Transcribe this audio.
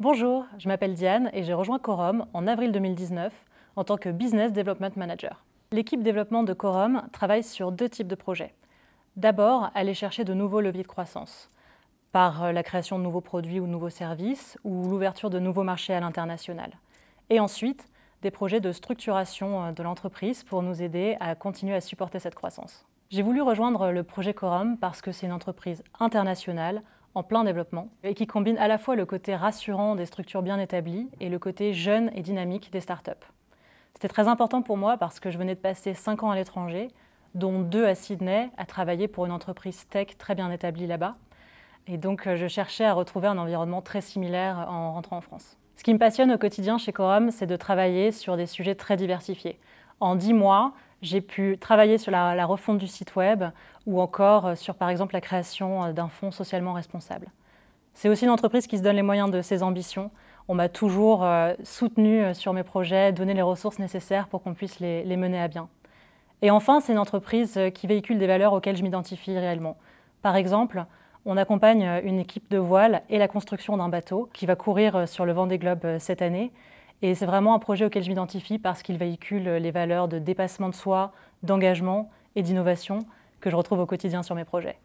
Bonjour, je m'appelle Diane et j'ai rejoint Quorum en avril 2019 en tant que Business Development Manager. L'équipe développement de Quorum travaille sur deux types de projets. D'abord, aller chercher de nouveaux leviers de croissance par euh, la création de nouveaux produits ou nouveaux services ou l'ouverture de nouveaux marchés à l'international. Et ensuite, des projets de structuration euh, de l'entreprise pour nous aider à continuer à supporter cette croissance. J'ai voulu rejoindre le projet Quorum parce que c'est une entreprise internationale en plein développement et qui combine à la fois le côté rassurant des structures bien établies et le côté jeune et dynamique des startups. C'était très important pour moi parce que je venais de passer 5 ans à l'étranger, dont 2 à Sydney, à travailler pour une entreprise tech très bien établie là-bas. Et donc euh, je cherchais à retrouver un environnement très similaire en rentrant en France. Ce qui me passionne au quotidien chez Corum, c'est de travailler sur des sujets très diversifiés. En 10 mois, j'ai pu travailler sur la, refonte du site web ou encore euh, sur, par exemple, la création euh, d'un fonds socialement responsable. C'est aussi une entreprise qui se donne les moyens de ses ambitions. On m'a toujours euh, soutenu sur mes projets, donné les ressources nécessaires pour qu'on puisse les, les mener à bien. Et enfin, c'est une entreprise qui véhicule des valeurs auxquelles je m'identifie réellement. Par exemple, on accompagne une équipe de voile et la construction d'un bateau qui va courir sur le vent des globes cette année. Et c'est vraiment un projet auquel je m'identifie parce qu'il véhicule les valeurs de dépassement de soi, d'engagement et d'innovation que je retrouve au quotidien sur mes projets.